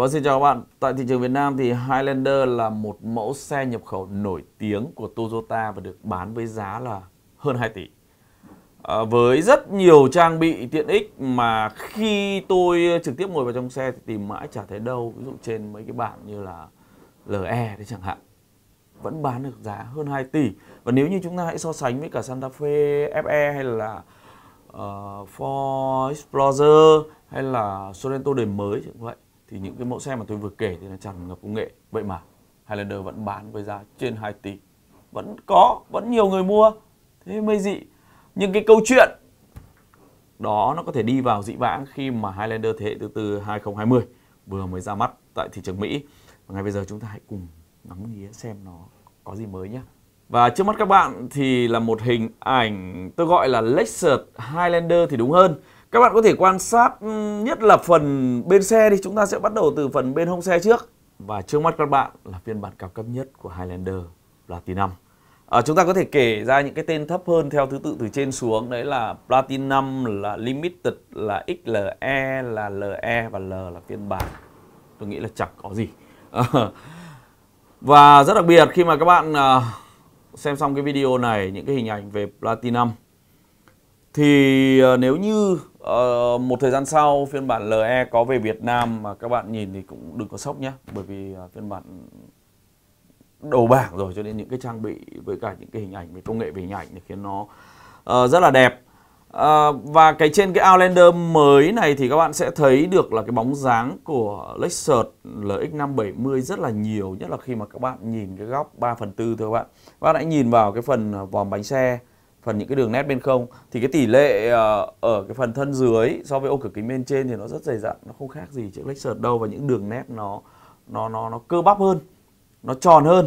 Vâng, xin chào các bạn. Tại thị trường Việt Nam thì Highlander là một mẫu xe nhập khẩu nổi tiếng của Toyota và được bán với giá là hơn 2 tỷ. À, với rất nhiều trang bị tiện ích mà khi tôi trực tiếp ngồi vào trong xe thì tìm mãi chả thấy đâu. Ví dụ trên mấy cái bảng như là LE đấy chẳng hạn. Vẫn bán được giá hơn 2 tỷ. Và nếu như chúng ta hãy so sánh với cả Santa Fe FE hay là uh, Ford Explorer hay là Sorento đời mới chẳng vậy thì những cái mẫu xe mà tôi vừa kể thì nó tràn ngập công nghệ vậy mà Highlander vẫn bán với giá trên 2 tỷ vẫn có vẫn nhiều người mua thế mới dị những cái câu chuyện đó nó có thể đi vào dị vãng khi mà Highlander thế hệ từ từ 2020 vừa mới ra mắt tại thị trường Mỹ và ngay bây giờ chúng ta hãy cùng ngắm nghía xem nó có gì mới nhé và trước mắt các bạn thì là một hình ảnh tôi gọi là Lexus Highlander thì đúng hơn các bạn có thể quan sát ừ, nhất là phần bên xe thì chúng ta sẽ bắt đầu từ phần bên hông xe trước và trước mắt các bạn là phiên bản cao cấp nhất của Highlander Platinum à, chúng ta có thể kể ra những cái tên thấp hơn theo thứ tự từ trên xuống đấy là Platinum là Limited là XLE là LE và L là phiên bản tôi nghĩ là chẳng có gì và rất đặc biệt khi mà các bạn à, xem xong cái video này những cái hình ảnh về Platinum thì ờ, nếu như uh, một thời gian sau phiên bản LE có về Việt Nam mà các bạn nhìn thì cũng đừng có sốc nhé bởi vì uh, phiên bản đầu bảng rồi cho nên những cái trang bị với cả những cái hình ảnh về công nghệ về hình ảnh thì khiến nó uh, rất là đẹp uh, và cái trên cái Outlander mới này thì các bạn sẽ thấy được là cái bóng dáng của Lexus LX570 rất là nhiều nhất là khi mà các bạn nhìn cái góc 3 phần tư thôi các bạn các bạn hãy nhìn vào cái phần vòm bánh xe phần những cái đường nét bên không thì cái tỷ lệ ờ, ở cái phần thân dưới so với ô cửa kính bên trên thì nó rất dày dặn nó không khác gì chiếc Lexus đâu và những đường nét nó nó nó nó cơ bắp hơn nó tròn hơn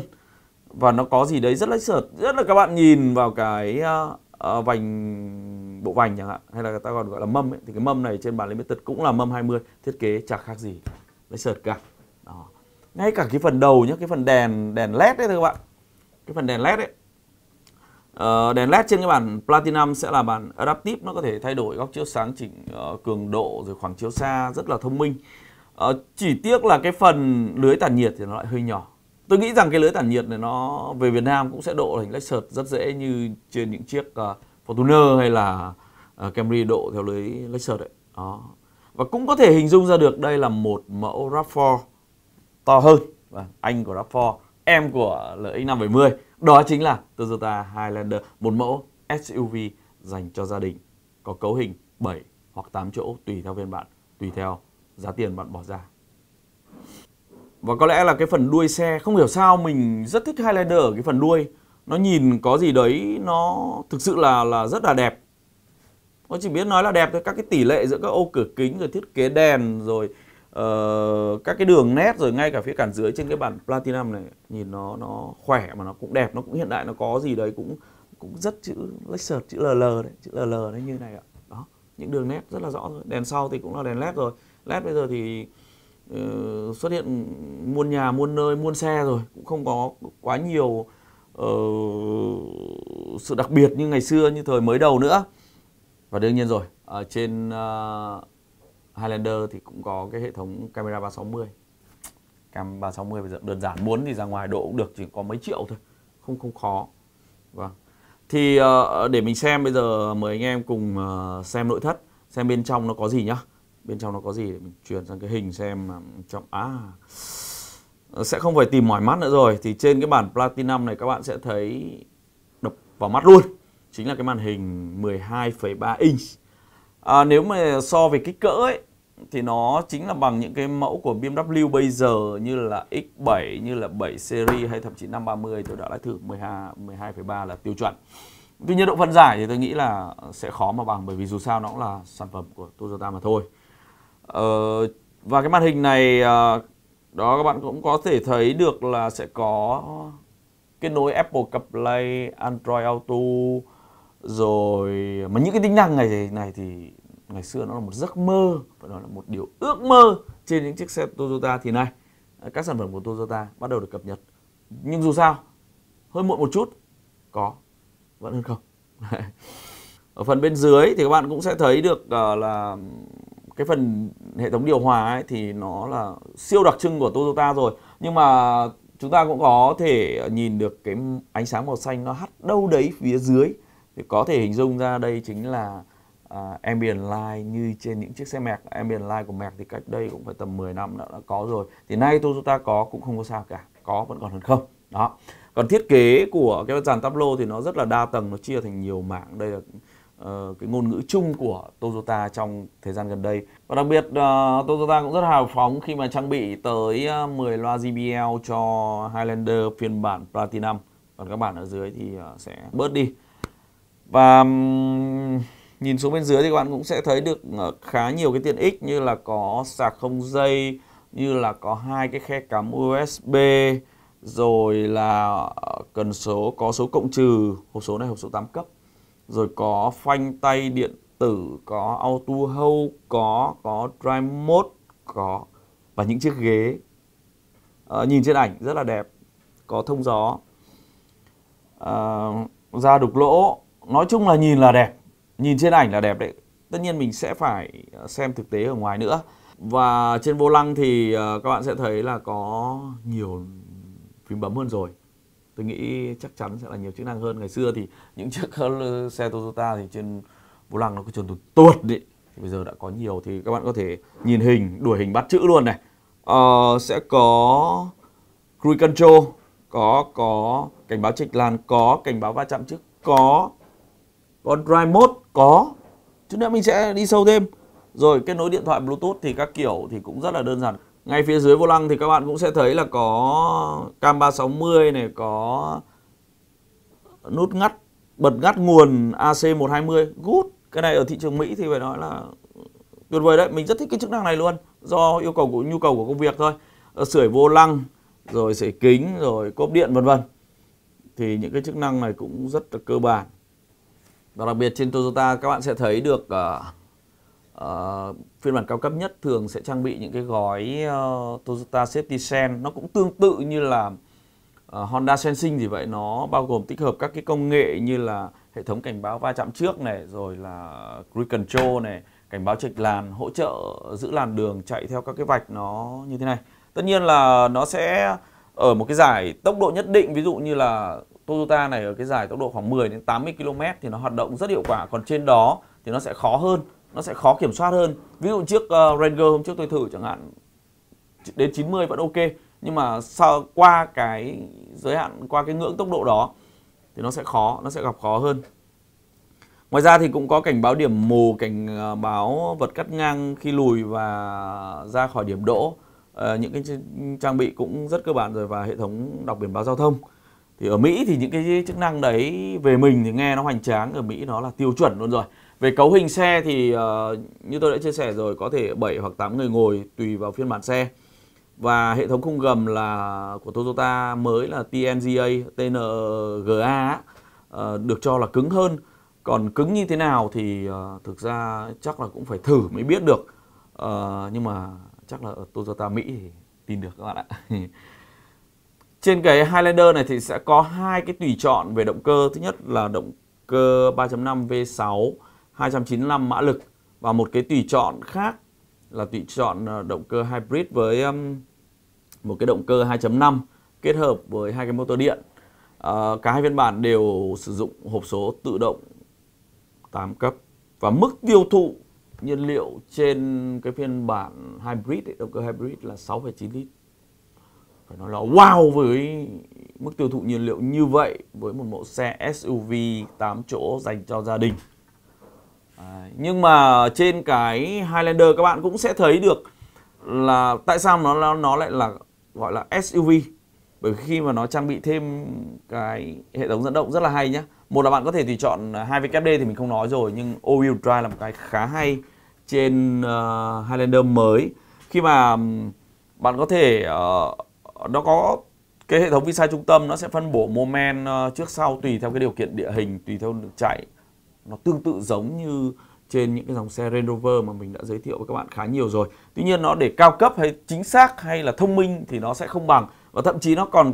và nó có gì đấy rất là rất là các bạn nhìn vào cái uh, vành bộ vành chẳng hạn hay là người ta còn gọi là mâm ấy. thì cái mâm này trên bản limited cũng là mâm 20 thiết kế chả khác gì lấy cả đó ngay cả cái phần đầu nhá cái phần đèn đèn led đấy các bạn cái phần đèn led đấy Uh, đèn led trên cái bản platinum sẽ là bản adaptive nó có thể thay đổi góc chiếu sáng chỉnh uh, cường độ rồi khoảng chiếu xa rất là thông minh uh, chỉ tiếc là cái phần lưới tản nhiệt thì nó lại hơi nhỏ tôi nghĩ rằng cái lưới tản nhiệt này nó về Việt Nam cũng sẽ độ hình Lexus rất dễ như trên những chiếc uh, Fortuner hay là uh, Camry độ theo lưới Lexus đấy đó và cũng có thể hình dung ra được đây là một mẫu rav to hơn và anh của RAV4 em của lợi LX570 đó chính là Toyota Highlander, một mẫu SUV dành cho gia đình có cấu hình 7 hoặc 8 chỗ tùy theo phiên bản, tùy theo giá tiền bạn bỏ ra. Và có lẽ là cái phần đuôi xe không hiểu sao mình rất thích Highlander ở cái phần đuôi. Nó nhìn có gì đấy nó thực sự là là rất là đẹp. Nó chỉ biết nói là đẹp thôi, các cái tỷ lệ giữa các ô cửa kính rồi thiết kế đèn rồi uh, các cái đường nét rồi ngay cả phía cản dưới trên cái bản platinum này nhìn nó nó khỏe mà nó cũng đẹp nó cũng hiện đại nó có gì đấy cũng cũng rất chữ Lexus chữ LL đấy chữ LL đấy như này ạ đó những đường nét rất là rõ rồi đèn sau thì cũng là đèn led rồi led bây giờ thì uh, xuất hiện muôn nhà muôn nơi muôn xe rồi cũng không có quá nhiều uh, sự đặc biệt như ngày xưa như thời mới đầu nữa và đương nhiên rồi ở trên uh, Highlander thì cũng có cái hệ thống camera 360 cam 360 bây giờ đơn giản muốn thì ra ngoài độ cũng được chỉ có mấy triệu thôi không không khó vâng thì uh, để mình xem bây giờ mời anh em cùng uh, xem nội thất xem bên trong nó có gì nhá bên trong nó có gì để mình chuyển sang cái hình xem ờ, trong à sẽ không phải tìm mỏi mắt nữa rồi thì trên cái bản platinum này các bạn sẽ thấy đập vào mắt luôn chính là cái màn hình 12,3 inch à, nếu mà so về kích cỡ ấy thì nó chính là bằng những cái mẫu của BMW bây giờ như là X7 như là 7 series hay thậm chí 530 tôi đã lái thử 12 12,3 là tiêu chuẩn. Tuy nhiên độ phân giải thì tôi nghĩ là sẽ khó mà bằng bởi vì dù sao nó cũng là sản phẩm của Toyota mà thôi. Ờ, và cái màn hình này à, đó các bạn cũng có thể thấy được là sẽ có kết nối Apple CarPlay, Android Auto, rồi mà những cái tính năng này này thì ngày xưa nó là một giấc mơ và nó là một điều ước mơ trên những chiếc xe Toyota thì này các sản phẩm của Toyota bắt đầu được cập nhật nhưng dù sao hơi muộn một chút có vẫn hơn không ở phần bên dưới thì các bạn cũng sẽ thấy được ờ, là cái phần hệ thống điều hòa ấy thì nó là siêu đặc trưng của Toyota rồi nhưng mà chúng ta cũng có thể nhìn được cái ánh sáng màu xanh nó hắt đâu đấy phía dưới thì có thể hình dung ra đây chính là uh, ambient light như trên những chiếc xe mẹc ambient light của mẹc thì cách đây cũng phải tầm 10 năm đã, đã có rồi thì nay Toyota có cũng không có sao cả có vẫn còn hơn không đó còn thiết kế của cái dàn tablo thì nó rất là đa tầng nó chia thành nhiều mảng đây là uh, cái ngôn ngữ chung của Toyota trong thời gian gần đây và đặc biệt uh, Toyota cũng rất hào phóng khi mà trang bị tới 10 ờ, loa JBL cho Highlander phiên bản Platinum còn các bản ở dưới thì uh, sẽ bớt đi và nhìn xuống bên dưới thì các bạn cũng sẽ thấy được ờ, khá nhiều cái tiện ích như là có sạc không dây như là có hai cái khe cắm USB rồi là ờ, cần số có số cộng trừ hộp số này hộp số 8 cấp rồi có phanh tay điện tử có auto hold có có drive mode có và những chiếc ghế à, nhìn trên ảnh rất là đẹp có thông gió à, da đục lỗ nói chung là nhìn là đẹp nhìn trên ảnh là đẹp đấy tất nhiên mình sẽ phải ờ, xem thực tế ở ngoài nữa và trên vô lăng thì ờ, các bạn sẽ thấy là có nhiều phím bấm hơn rồi tôi nghĩ chắc chắn sẽ là nhiều chức năng hơn ngày xưa thì những chiếc xe Toyota thì trên vô lăng nó cứ tròn tuột tuột đấy thì bây giờ đã có nhiều thì các bạn có thể nhìn hình đuổi hình bắt chữ luôn này ờ, sẽ có cruise control có có cảnh báo trịch làn có cảnh báo va chạm trước có còn Drive Mode có. Chút nữa mình sẽ đi sâu thêm. Rồi kết nối điện thoại Bluetooth thì các kiểu thì cũng rất là đơn giản. Ngay phía dưới vô lăng thì các bạn cũng sẽ thấy là có cam 360 này, có nút ngắt, bật ngắt nguồn AC120. Good. Cái này ở thị trường Mỹ thì phải nói là tuyệt vời đấy. Mình rất thích cái chức năng này luôn. Do yêu cầu của nhu cầu của công việc thôi. Ở sưởi vô lăng, rồi sưởi kính, rồi cốp điện vân vân. Thì những cái chức năng này cũng rất là cơ bản và đặc biệt trên Toyota các bạn sẽ thấy được uh, uh, phiên bản cao cấp nhất thường sẽ trang bị những cái gói uh, Toyota Safety Sense nó cũng tương tự như là uh, Honda Sensing gì vậy nó bao gồm tích hợp các cái công nghệ như là hệ thống cảnh báo va chạm trước này rồi là cruise control này cảnh báo trệch làn hỗ trợ giữ làn đường chạy theo các cái vạch nó như thế này tất nhiên là nó sẽ ở một cái giải tốc độ nhất định ví dụ như là Toyota này ở cái giải tốc độ khoảng 10 đến 80 km thì nó hoạt động rất hiệu quả còn trên đó thì nó sẽ khó hơn nó sẽ khó kiểm soát hơn ví dụ chiếc uh, ờ, Ranger hôm trước tôi thử chẳng hạn đến 90 vẫn ok nhưng mà sau qua cái giới hạn qua cái ngưỡng tốc độ đó thì nó sẽ khó nó sẽ gặp khó hơn ngoài ra thì cũng có cảnh báo điểm mù cảnh ờ, báo vật cắt ngang khi lùi và ra khỏi điểm đỗ à, những cái trang bị cũng rất cơ bản rồi và hệ thống đọc biển báo giao thông thì ở Mỹ thì những cái chức năng đấy về mình thì nghe nó hoành tráng ở Mỹ nó là tiêu chuẩn luôn rồi về cấu hình xe thì uh, như tôi đã chia sẻ rồi có thể 7 hoặc 8 người ngồi tùy vào phiên bản xe và hệ thống khung gầm là của Toyota mới là TNGA TNGA uh, ờ, được cho là cứng hơn còn cứng như thế nào thì uh, thực ra chắc là cũng phải thử mới biết được uh, nhưng mà chắc là ở Toyota Mỹ thì tin được các bạn ạ Trên cái Highlander này thì sẽ có hai cái tùy chọn về động cơ. Thứ nhất là động cơ 3.5 V6 295 mã lực và một cái tùy chọn khác là tùy chọn ờ, động cơ hybrid với một cái động cơ 2.5 kết hợp với hai cái motor điện. À, cả hai phiên bản đều sử dụng hộp số tự động 8 cấp và mức tiêu thụ nhiên liệu trên cái phiên bản hybrid động cơ hybrid là 6,9 lít phải nói là wow với mức tiêu thụ nhiên liệu như vậy với một mẫu xe SUV 8 chỗ dành cho gia đình. À, nhưng mà trên cái Highlander các bạn cũng sẽ thấy được là tại sao nó nó lại là gọi là SUV bởi khi mà nó trang bị thêm cái hệ thống dẫn động rất là hay nhé một là bạn có thể tùy chọn 2WD thì mình không nói rồi nhưng all wheel drive là một cái khá hay trên uh, Highlander mới khi mà bạn có thể uh, nó có cái hệ thống visa trung tâm nó sẽ phân bổ moment ờ, trước sau tùy theo cái điều kiện địa hình tùy theo được chạy nó tương tự giống như trên những cái dòng xe Range Rover mà mình đã giới thiệu với các bạn khá nhiều rồi. Tuy nhiên nó để cao cấp hay chính xác hay là thông minh thì nó sẽ không bằng và thậm chí nó còn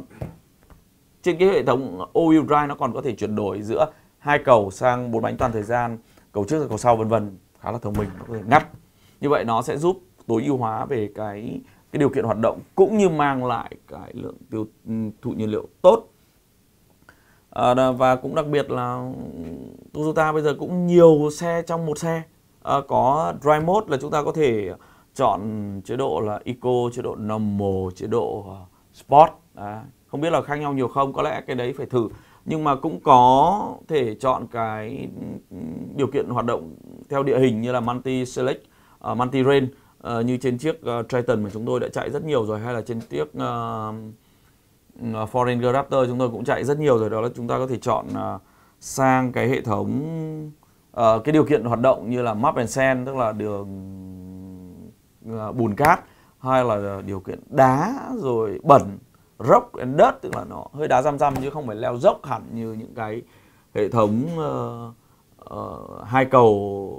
trên cái hệ thống all-wheel drive nó còn có thể chuyển đổi giữa hai cầu sang bốn bánh toàn thời gian, cầu trước và cầu sau vân vân, khá là thông minh, nó có thể ngắt. Như vậy nó sẽ giúp tối ưu hóa về cái cái điều kiện hoạt động cũng như mang lại cái lượng tiêu ừ, thụ nhiên liệu tốt à, và cũng đặc biệt là ừ, Toyota bây giờ cũng nhiều xe trong một xe à, có drive mode là chúng ta có thể chọn chế độ là eco chế độ normal chế độ à, sport à, không biết là khác nhau nhiều không có lẽ cái đấy phải thử nhưng mà cũng có thể chọn cái ừ, điều kiện hoạt động theo địa hình như là multi select uh, à, multi range uh, như trên chiếc uh, Triton mà chúng tôi đã chạy rất nhiều rồi hay là trên chiếc uh, Foreign Raptor chúng tôi cũng chạy rất nhiều rồi đó là chúng ta có thể chọn uh, sang cái hệ thống uh, cái điều kiện hoạt động như là map and sand tức là đường uh, bùn cát hay là điều kiện đá rồi bẩn rock and dirt tức là nó hơi đá răm răm chứ không phải leo dốc hẳn như những cái hệ thống uh, Ờ, hai cầu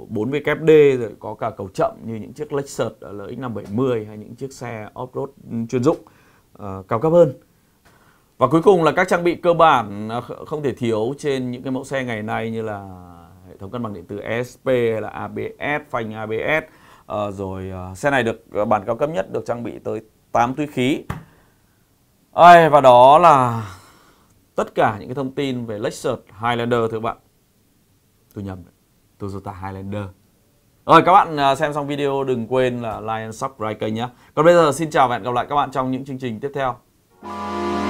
40 kép D rồi có cả cầu chậm như những chiếc Lexus LX570 hay những chiếc xe off-road chuyên dụng uh, cao cấp hơn. Và cuối cùng là các trang bị cơ bản không thể thiếu trên những cái mẫu xe ngày nay như là hệ thống cân bằng điện tử ESP hay là ABS, phanh ABS. Uh, ờ, rồi uh, xe này được uh, bản cao cấp nhất được trang bị tới 8 túi khí. Ai, và đó là tất cả những cái thông tin về Lexus Highlander thưa các bạn tôi nhầm đấy. Toyota Highlander rồi các bạn à, xem xong video đừng quên là like and subscribe kênh nhé còn bây giờ xin chào và hẹn gặp lại các bạn trong những chương trình tiếp theo